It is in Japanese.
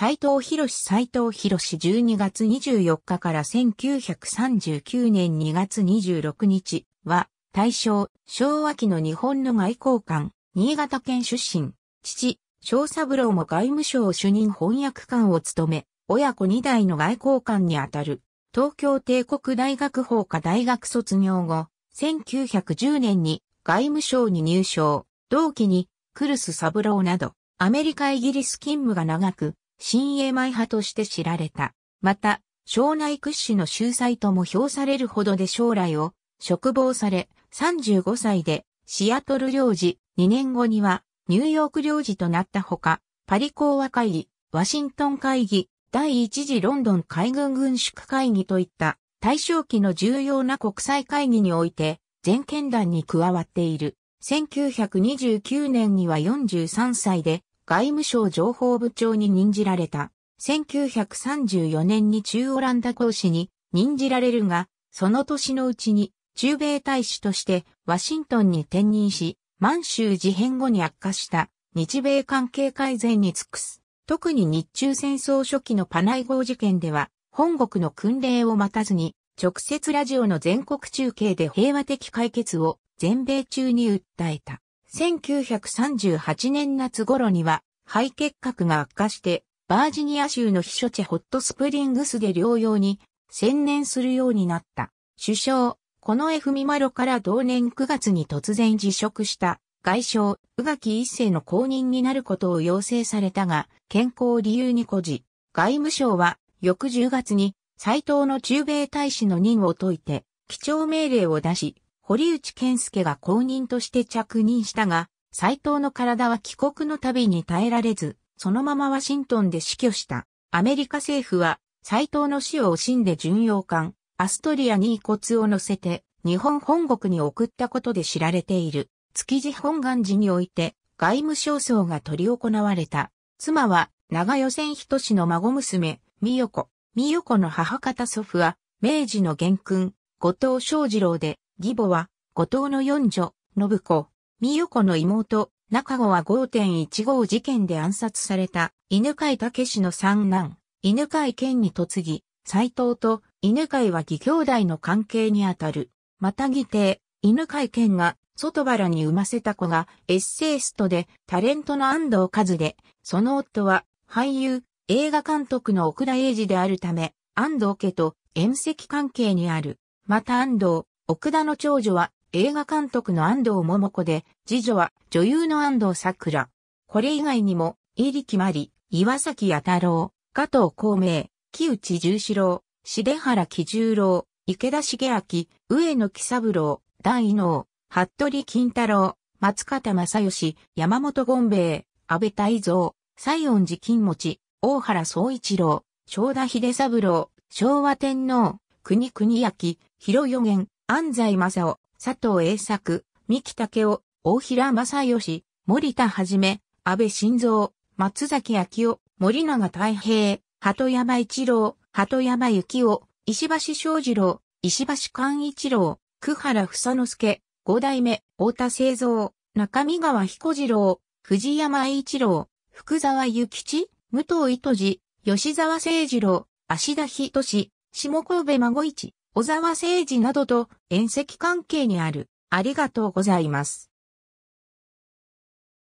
斎藤博士斎藤博士12月24日から1939年2月26日は、大正、昭和期の日本の外交官、新潟県出身、父、小三郎も外務省主任翻訳官を務め、親子2代の外交官にあたる、東京帝国大学法科大学卒業後、1910年に外務省に入省、同期に、クルス三郎など、アメリカイギリス勤務が長く、新英米派として知られた。また、省内屈指の秀才とも評されるほどで将来を、嘱望され、35歳で、シアトル領事、2年後には、ニューヨーク領事となったほか、パリ講和会議、ワシントン会議、第一次ロンドン海軍軍縮会議といった、大正期の重要な国際会議において、全権団に加わっている。1929年には43歳で、外務省情報部長に任じられた。1934年に中オランダ公使に任じられるが、その年のうちに中米大使としてワシントンに転任し、満州事変後に悪化した日米関係改善に尽くす。特に日中戦争初期のパナイ号事件では、本国の訓令を待たずに、直接ラジオの全国中継で平和的解決を全米中に訴えた。1938年夏頃には肺結核が悪化して、バージニア州の避暑地ホットスプリングスで療養に専念するようになった。首相、この F ミマロから同年9月に突然辞職した外相、宇垣一世の公認になることを要請されたが、健康を理由に孤児。外務省は、翌10月に、斎藤の中米大使の任を解いて、基調命令を出し、堀内健介が後任として着任したが、斎藤の体は帰国の旅に耐えられず、そのままワシントンで死去した。アメリカ政府は、斎藤の死を惜しんで巡洋艦、アストリアに遺骨を乗せて、日本本国に送ったことで知られている。築地本願寺において、外務省層が取り行われた。妻は、長与千人氏の孫娘、美代子。美代子の母方祖父は、明治の元勲、後藤正二郎で、義母は、後藤の四女、信子、美代子の妹、中子は5.15事件で暗殺された、犬飼武氏の三男、犬飼健に嫁ぎ、斎藤と犬飼は義兄弟の関係にあたる。また義弟、犬飼健が外原に産ませた子がエッセイストでタレントの安藤和で、その夫は俳優、映画監督の奥田英二であるため、安藤家と縁赤関係にある。また安藤、奥田の長女は映画監督の安藤桃子で、次女は女優の安藤桜。これ以外にも、入り決まり、岩崎弥太郎、加藤孔明、木内十四郎、重原喜十郎、池田茂明、上野喜三郎、大能、服部金太郎、松方正義、山本権兵衛、安倍泰造、西園寺金持、大原総一郎、正田秀三郎、昭和天皇、国国明、広予言、安西正夫、佐藤栄作、三木武夫、大平正義、森田はじめ、安倍晋三、松崎明夫、森永太平、鳩山一郎、鳩山幸夫、石橋正二郎、石橋寛一郎、久原房之助、五代目、太田製造、中見川彦次郎、藤山栄一郎、福沢諭吉、武藤糸次、吉沢誠二郎、芦田仁志、下神戸孫一、小沢誠治などと遠赤関係にある。ありがとうございます。